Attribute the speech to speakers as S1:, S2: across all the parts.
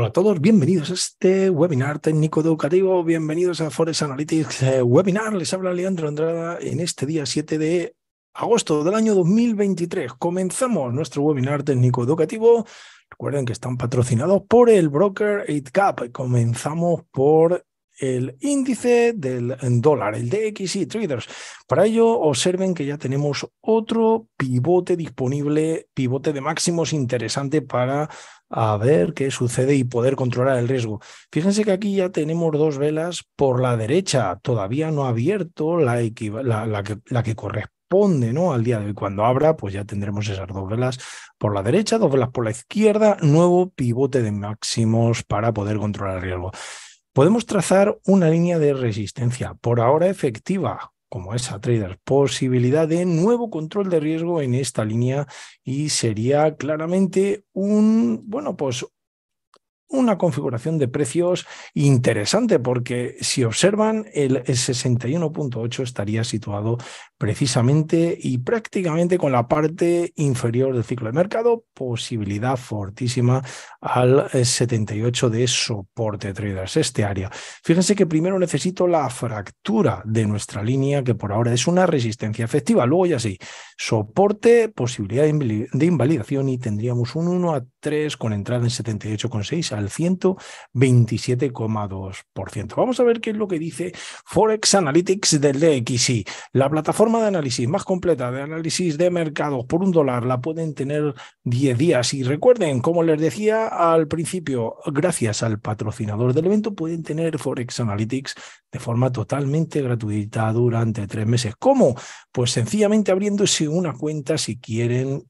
S1: Hola a todos, bienvenidos a este webinar técnico educativo, bienvenidos a Forest Analytics eh, Webinar. Les habla Leandro Andrada en este día 7 de agosto del año 2023. Comenzamos nuestro webinar técnico educativo. Recuerden que están patrocinados por el broker 8cap. Comenzamos por el índice del dólar, el DXY Traders. Para ello, observen que ya tenemos otro pivote disponible, pivote de máximos interesante para a ver qué sucede y poder controlar el riesgo. Fíjense que aquí ya tenemos dos velas por la derecha, todavía no ha abierto la, la, que, corresponde ¿no? al día de hoy. Cuando abra, pues ya tendremos esas dos velas por la derecha, dos velas por la izquierda, nuevo pivote de máximos para poder controlar el riesgo podemos trazar una línea de resistencia, por ahora efectiva, como esa trader, posibilidad de nuevo control de riesgo en esta línea y sería claramente un, bueno, pues una configuración de precios interesante porque si observan el 61.8 estaría situado precisamente y prácticamente con la parte inferior del ciclo de mercado, posibilidad fortísima al 78 eh, de soporte traders, este área. Fíjense que primero necesito la fractura de nuestra línea que por ahora es una resistencia efectiva, luego ya sí, soporte, posibilidad de invalidación y tendríamos un 1 a 3 con entrada en 78,6 al 127,2%. Vamos a ver qué es lo que dice Forex Analytics del DXI. La plataforma de análisis más completa de análisis de mercados por un dólar la pueden tener 10 días. Y recuerden, como les decía al principio, gracias al patrocinador del evento pueden tener Forex Analytics de forma totalmente gratuita durante tres meses. ¿Cómo? Pues sencillamente abriéndose una cuenta si quieren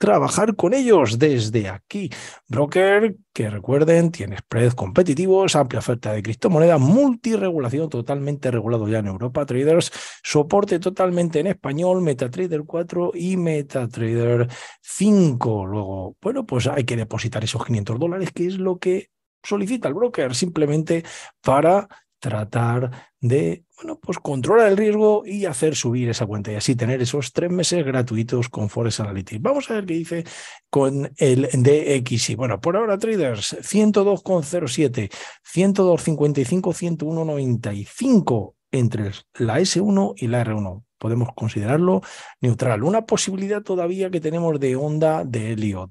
S1: trabajar con ellos desde aquí. Broker, que recuerden, tiene spreads competitivos, amplia oferta de criptomonedas, multiregulación totalmente regulado ya en Europa, traders, soporte totalmente en español, MetaTrader 4 y MetaTrader 5. Luego, bueno, pues hay que depositar esos 500 dólares, que es lo que solicita el broker, simplemente para tratar de, bueno, pues controlar el riesgo y hacer subir esa cuenta y así tener esos tres meses gratuitos con Forex Analytics. Vamos a ver qué dice con el DXI. Bueno, por ahora traders 102,07, 102,55, 101,95 entre la S1 y la R1 podemos considerarlo neutral. Una posibilidad todavía que tenemos de onda de Elliot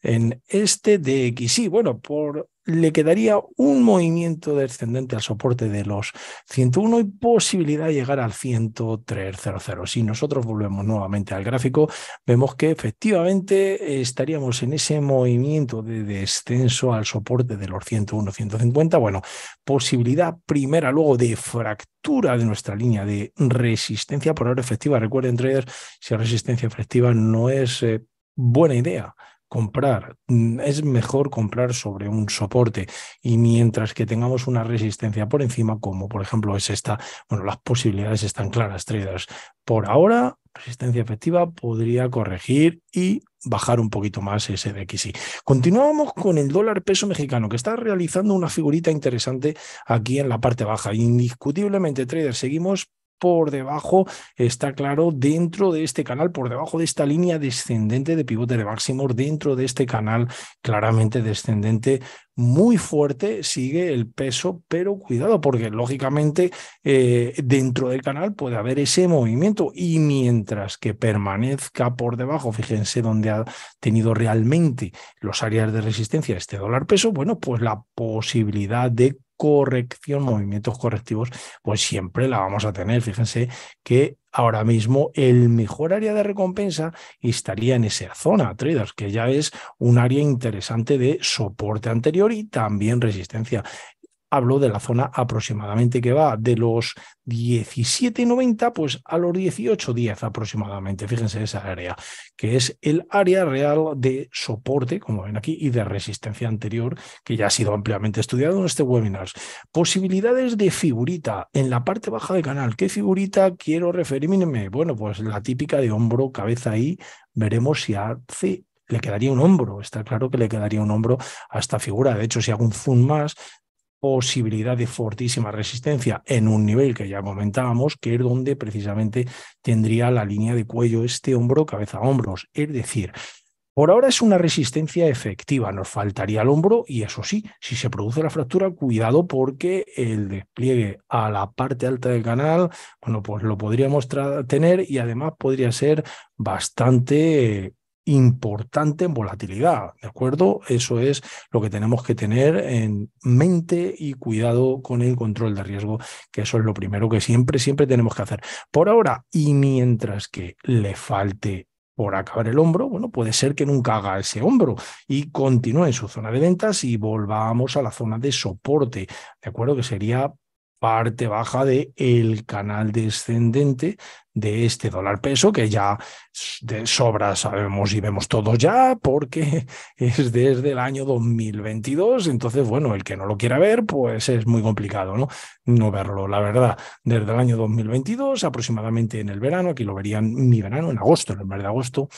S1: en este DXI. Bueno, por le quedaría un movimiento descendente al soporte de los 101 y posibilidad de llegar al 103.00. Si nosotros volvemos nuevamente al gráfico, vemos que efectivamente estaríamos en ese movimiento de descenso al soporte de los 101-150. Bueno, posibilidad primera luego de fractura de nuestra línea de resistencia por hora efectiva. Recuerden, traders, si la resistencia efectiva no es eh, buena idea comprar. Mm, es mejor comprar sobre un soporte y mientras que tengamos una resistencia por encima, como por ejemplo es esta, bueno, las posibilidades están claras, traders. Por ahora, resistencia efectiva podría corregir y bajar un poquito más ese de Sí, Continuamos con el dólar peso mexicano, que está realizando una figurita interesante aquí en la parte baja. Indiscutiblemente, traders, seguimos por debajo, está claro, dentro de este canal, por debajo de esta línea descendente de pivote de máximo dentro de este canal claramente descendente, muy fuerte, sigue el peso, pero cuidado, porque lógicamente eh, dentro del canal puede haber ese movimiento y mientras que permanezca por debajo, fíjense dónde ha tenido realmente los áreas de resistencia este dólar peso, bueno, pues la posibilidad de corrección, movimientos correctivos, pues siempre la vamos a tener. Fíjense que ahora mismo el mejor área de recompensa estaría en esa zona, traders, que ya es un área interesante de soporte anterior y también resistencia hablo de la zona aproximadamente que va de los 17,90 pues a los 18,10 aproximadamente. Fíjense esa área, que es el área real de soporte, como ven aquí, y de resistencia anterior, que ya ha sido ampliamente estudiado en este webinar. Posibilidades de figurita en la parte baja del canal. ¿Qué figurita quiero referirme? Bueno, pues la típica de hombro, cabeza ahí. Veremos si hace le quedaría un hombro, está claro que le quedaría un hombro a esta figura. De hecho, si hago un zoom más, posibilidad de fortísima resistencia en un nivel que ya comentábamos, que es donde precisamente tendría la línea de cuello este hombro, cabeza hombros. Es decir, por ahora es una resistencia efectiva, nos faltaría el hombro y eso sí, si se produce la fractura, cuidado porque el despliegue a la parte alta del canal, bueno, pues lo podríamos tener y además podría ser bastante importante en volatilidad, ¿de acuerdo? Eso es lo que tenemos que tener en mente y cuidado con el control de riesgo, que eso es lo primero que siempre, siempre tenemos que hacer. Por ahora, y mientras que le falte por acabar el hombro, bueno, puede ser que nunca haga ese hombro y continúe en su zona de ventas y volvamos a la zona de soporte, ¿de acuerdo? Que sería parte baja del el canal descendente de este dólar peso, que ya de sobra sabemos y vemos todos ya, porque es desde el año 2022. Entonces, bueno, el que no lo quiera ver, pues es muy complicado, ¿no? No verlo, la verdad. Desde el año 2022, aproximadamente en el verano, aquí lo verían mi verano, en agosto, en el mes de agosto,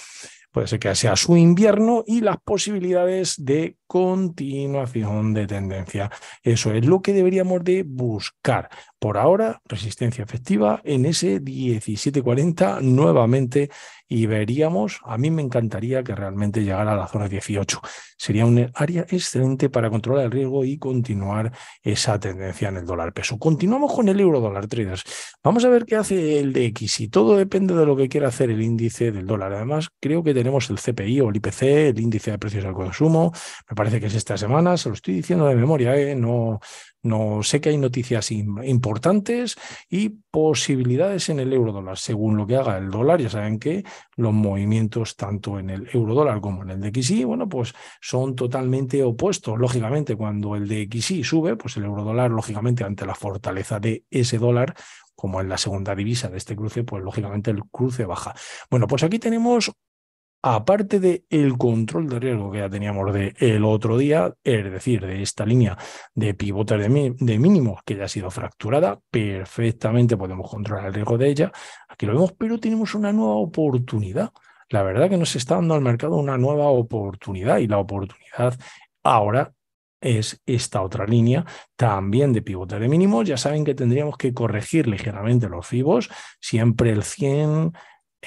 S1: puede ser que sea su invierno y las posibilidades de continuación de tendencia. Eso es lo que deberíamos de buscar. Por ahora, resistencia efectiva en ese 1740 nuevamente y veríamos, a mí me encantaría que realmente llegara a la zona 18. Sería un área excelente para controlar el riesgo y continuar esa tendencia en el dólar peso. Continuamos con el euro dólar traders. Vamos a ver qué hace el DX y todo depende de lo que quiera hacer el índice del dólar. Además, creo que tenemos el CPI o el IPC, el índice de precios al consumo parece que es esta semana, se lo estoy diciendo de memoria, ¿eh? no, no sé que hay noticias importantes y posibilidades en el euro dólar. Según lo que haga el dólar, ya saben que los movimientos tanto en el euro dólar como en el de bueno, pues son totalmente opuestos. Lógicamente, cuando el de sube, pues el euro dólar, lógicamente, ante la fortaleza de ese dólar, como en la segunda divisa de este cruce, pues lógicamente el cruce baja. Bueno, pues aquí tenemos aparte del control de riesgo que ya teníamos del otro día, es decir, de esta línea de pivotes de, mínimo mínimos que ya ha sido fracturada, perfectamente podemos controlar el riesgo de ella. Aquí lo vemos, pero tenemos una nueva oportunidad. La verdad que nos está dando al mercado una nueva oportunidad y la oportunidad ahora es esta otra línea también de pivote de mínimos. Ya saben que tendríamos que corregir ligeramente los FIBOs, siempre el 100,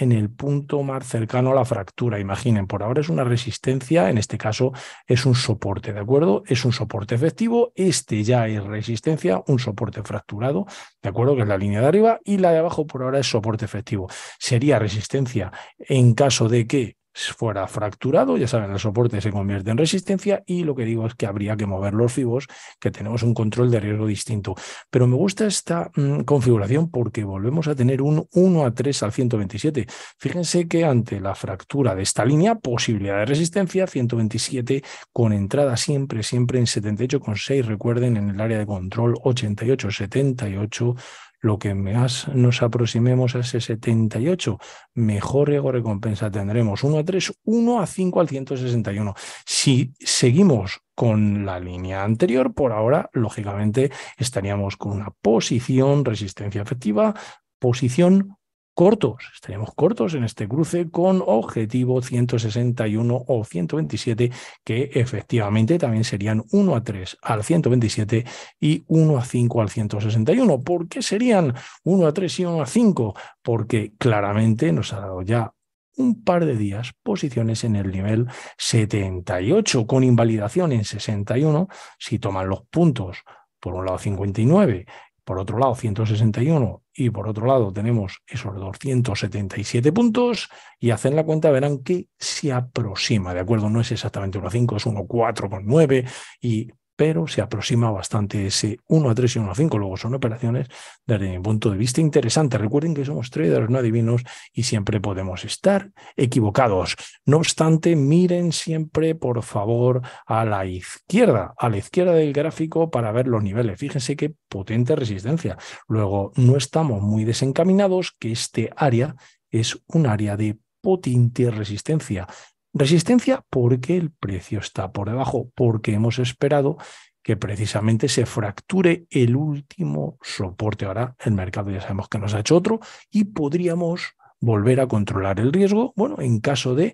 S1: en el punto más cercano a la fractura. Imaginen, por ahora es una resistencia, en este caso es un soporte, ¿de acuerdo? Es un soporte efectivo, este ya es resistencia, un soporte fracturado, ¿de acuerdo? Que es la línea de arriba y la de abajo por ahora es soporte efectivo. Sería resistencia en caso de que fuera fracturado, ya saben, el soporte se convierte en resistencia y lo que digo es que habría que mover los fibos, que tenemos un control de riesgo distinto. Pero me gusta esta mm, configuración porque volvemos a tener un 1 a 3 al 127. Fíjense que ante la fractura de esta línea, posibilidad de resistencia 127 con entrada siempre, siempre en 78,6. Recuerden, en el área de control 88, 78 lo que más nos aproximemos a ese 78, mejor ego recompensa tendremos. 1 a 3, 1 a 5 al 161. Si seguimos con la línea anterior, por ahora, lógicamente, estaríamos con una posición, resistencia efectiva, posición cortos, estaremos cortos en este cruce con objetivo 161 o 127, que efectivamente también serían 1 a 3 al 127 y 1 a 5 al 161. ¿Por qué serían 1 a 3 y 1 a 5? Porque claramente nos ha dado ya un par de días posiciones en el nivel 78 con invalidación en 61 si toman los puntos por un lado 59 por otro lado 161 y por otro lado tenemos esos 277 puntos y hacen la cuenta, verán que se aproxima, ¿de acuerdo? No es exactamente 1,5, es 1,4,9 y pero se aproxima bastante ese 1 a 3 y 1 a 5. Luego son operaciones desde mi punto de vista interesante. Recuerden que somos traders, no adivinos, y siempre podemos estar equivocados. No obstante, miren siempre, por favor, a la izquierda, a la izquierda del gráfico para ver los niveles. Fíjense qué potente resistencia. Luego, no estamos muy desencaminados, que este área es un área de potente resistencia. Resistencia porque el precio está por debajo, porque hemos esperado que precisamente se fracture el último soporte. Ahora el mercado ya sabemos que nos ha hecho otro y podríamos volver a controlar el riesgo, bueno, en caso de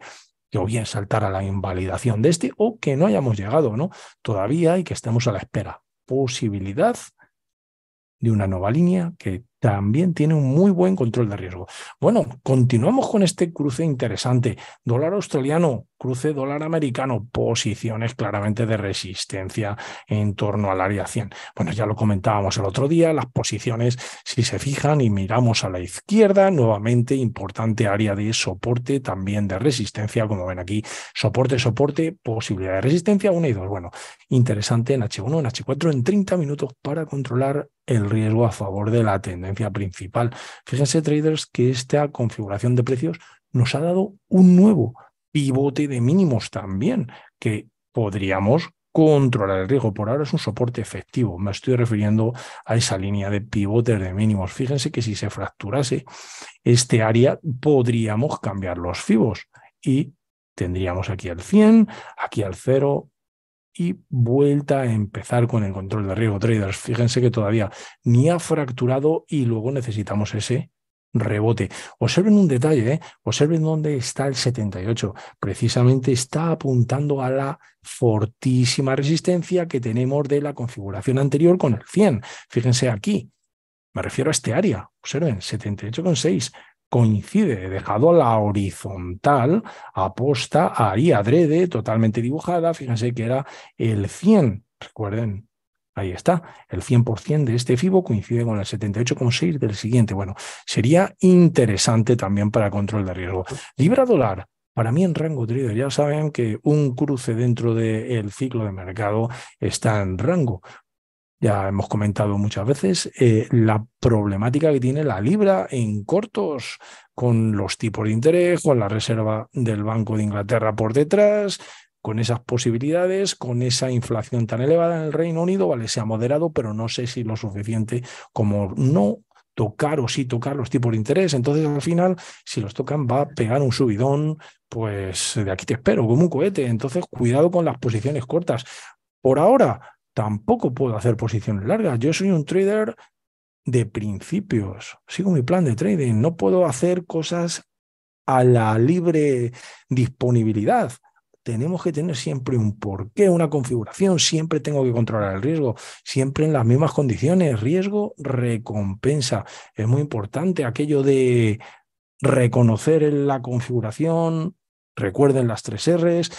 S1: que o bien saltara la invalidación de este o que no hayamos llegado, ¿no? Todavía y que estemos a la espera. Posibilidad de una nueva línea que también tiene un muy buen control de riesgo. Bueno, continuamos con este cruce interesante. Dólar australiano, cruce dólar americano, posiciones claramente de resistencia en torno al área 100. Bueno, ya lo comentábamos el otro día, las posiciones, si se fijan y miramos a la izquierda, nuevamente importante área de soporte, también de resistencia, como ven aquí, soporte, soporte, posibilidad de resistencia 1 y 2. Bueno, interesante en H1, en H4, en 30 minutos para controlar el riesgo a favor de la tendencia principal. Fíjense, traders, que esta configuración de precios nos ha dado un nuevo pivote de mínimos también, que podríamos controlar el riesgo. Por ahora es un soporte efectivo. Me estoy refiriendo a esa línea de pivotes de mínimos. Fíjense que si se fracturase este área, podríamos cambiar los fibos y tendríamos aquí al 100, aquí al 0, y vuelta a empezar con el control de riesgo traders. Fíjense que todavía ni ha fracturado y luego necesitamos ese rebote. Observen un detalle, ¿eh? observen dónde está el 78. Precisamente está apuntando a la fortísima resistencia que tenemos de la configuración anterior con el 100. Fíjense aquí, me refiero a este área. Observen, 78,6 coincide, dejado la horizontal, aposta, ahí adrede, totalmente dibujada, fíjense que era el 100, recuerden, Ahí está, el 100% de este FIBO coincide con el 78,6 del siguiente. Bueno, sería interesante también para control de riesgo. Libra dólar, para mí en rango trader, ya saben que un cruce dentro del ciclo de mercado está en rango ya hemos comentado muchas veces, eh, la problemática que tiene la libra en cortos con los tipos de interés, con la reserva del Banco de Inglaterra por detrás, con esas posibilidades, con esa inflación tan elevada en el Reino Unido, vale, se ha moderado, pero no sé si lo suficiente como no tocar o sí tocar los tipos de interés. Entonces, al final, si los tocan, va a pegar un subidón, pues de aquí te espero, como un cohete. Entonces, cuidado con las posiciones cortas. Por ahora, tampoco puedo hacer posiciones largas. Yo soy un trader de principios, sigo mi plan de trading, no puedo hacer cosas a la libre disponibilidad. Tenemos que tener siempre un porqué, una configuración, siempre tengo que controlar el riesgo, siempre en las mismas condiciones, riesgo, recompensa. Es muy importante aquello de reconocer la configuración, recuerden las tres Rs,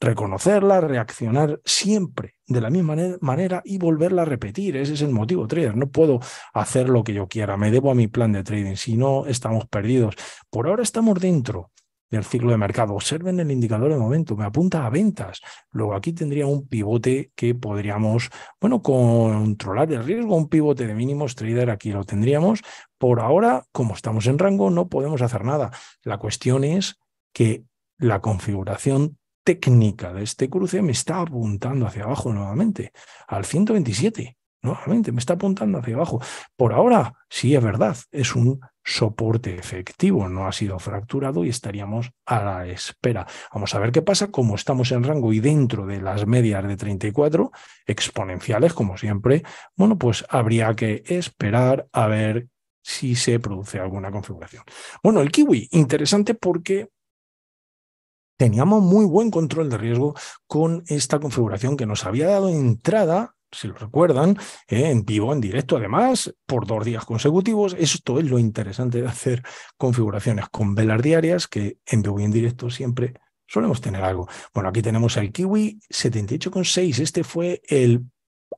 S1: reconocerla, reaccionar siempre de la misma manera y volverla a repetir. Ese es el motivo trader. No puedo hacer lo que yo quiera, me debo a mi plan de trading, si no estamos perdidos. Por ahora estamos dentro del ciclo de mercado. Observen el indicador de momento, me apunta a ventas. Luego aquí tendría un pivote que podríamos, bueno, controlar el riesgo, un pivote de mínimos trader, aquí lo tendríamos. Por ahora, como estamos en rango, no podemos hacer nada. La cuestión es que la configuración técnica de este cruce me está apuntando hacia abajo nuevamente, al 127, nuevamente me está apuntando hacia abajo. Por ahora, sí es verdad, es un soporte efectivo, no ha sido fracturado y estaríamos a la espera. Vamos a ver qué pasa, como estamos en rango y dentro de las medias de 34 exponenciales, como siempre, bueno, pues habría que esperar a ver si se produce alguna configuración. Bueno, el kiwi, interesante porque teníamos muy buen control de riesgo con esta configuración que nos había dado entrada si lo recuerdan, eh, en vivo, en directo, además, por dos días consecutivos. Esto es lo interesante de hacer configuraciones con velas diarias, que en vivo y en directo siempre solemos tener algo. Bueno, aquí tenemos el Kiwi 78,6. Este fue el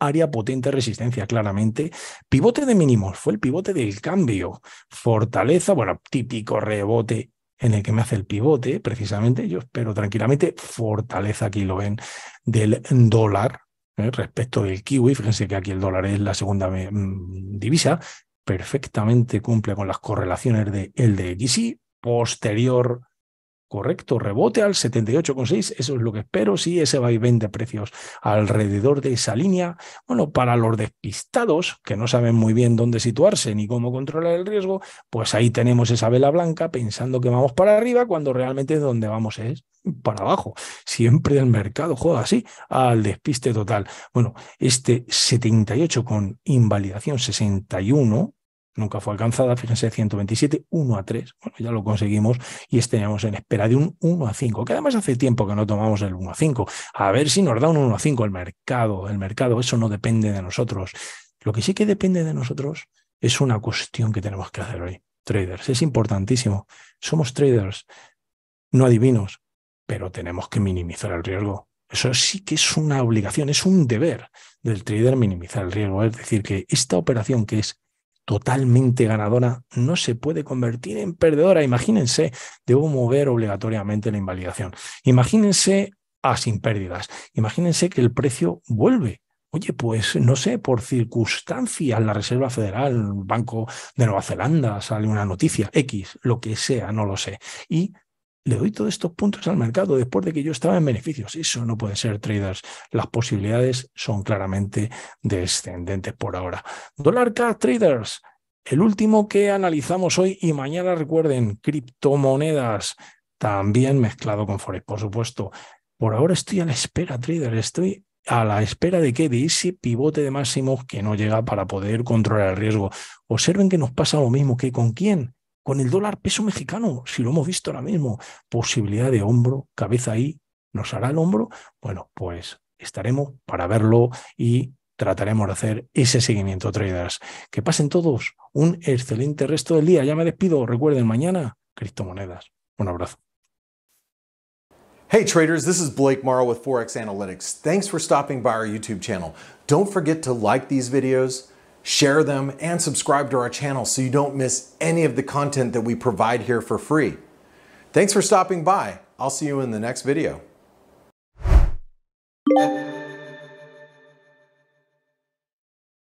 S1: área potente resistencia, claramente. Pivote de mínimos, fue el pivote del cambio. Fortaleza, bueno, típico rebote en el que me hace el pivote, precisamente, yo espero tranquilamente fortaleza, aquí lo ven, del dólar ¿eh? respecto del kiwi. Fíjense que aquí el dólar es la segunda mm, divisa, perfectamente cumple con las correlaciones de XY posterior Correcto, rebote al 78,6, eso es lo que espero, Si ese va y vende precios alrededor de esa línea. Bueno, para los despistados que no saben muy bien dónde situarse ni cómo controlar el riesgo, pues ahí tenemos esa vela blanca pensando que vamos para arriba cuando realmente donde vamos es para abajo. Siempre el mercado juega así, al despiste total. Bueno, este 78 con invalidación 61 nunca fue alcanzada, fíjense, 127, 1 a 3, bueno, ya lo conseguimos y estaríamos en espera de un 1 a 5, que además hace tiempo que no tomamos el 1 a 5, a ver si nos da un 1 a 5 el mercado, el mercado, eso no depende de nosotros. Lo que sí que depende de nosotros es una cuestión que tenemos que hacer hoy, traders, es importantísimo, somos traders, no adivinos, pero tenemos que minimizar el riesgo. Eso sí que es una obligación, es un deber del trader minimizar el riesgo, es decir, que esta operación que es totalmente ganadora no se puede convertir en perdedora. Imagínense, debo mover obligatoriamente la invalidación. Imagínense a ah, sin pérdidas. Imagínense que el precio vuelve. Oye, pues no sé, por circunstancias, la Reserva Federal, Banco de Nueva Zelanda, sale una noticia, X, lo que sea, no lo sé. Y le doy todos estos puntos al mercado después de que yo estaba en beneficios. Eso no puede ser traders. Las posibilidades son claramente descendentes por ahora. Dollar Card Traders, el último que analizamos hoy y mañana recuerden, criptomonedas, también mezclado con Forex, por supuesto. Por ahora estoy a la espera, trader, estoy a la espera de que de ese pivote de máximos que no llega para poder controlar el riesgo. Observen que nos pasa lo mismo que con quién, con el dólar peso mexicano, si lo hemos visto ahora mismo, posibilidad de hombro, cabeza ahí, ¿nos hará el hombro? Bueno, pues estaremos para verlo y trataremos de hacer ese seguimiento, traders. Que pasen todos un excelente resto del día. Ya me despido. Recuerden, mañana, criptomonedas. Un abrazo. Hey traders, this is Blake Morrow with Forex Analytics. Thanks for stopping by our YouTube channel. Don't forget to like these videos. share them, and subscribe to our channel so you don't miss any of the content that we provide here for free. Thanks for stopping by. I'll see you in the next video.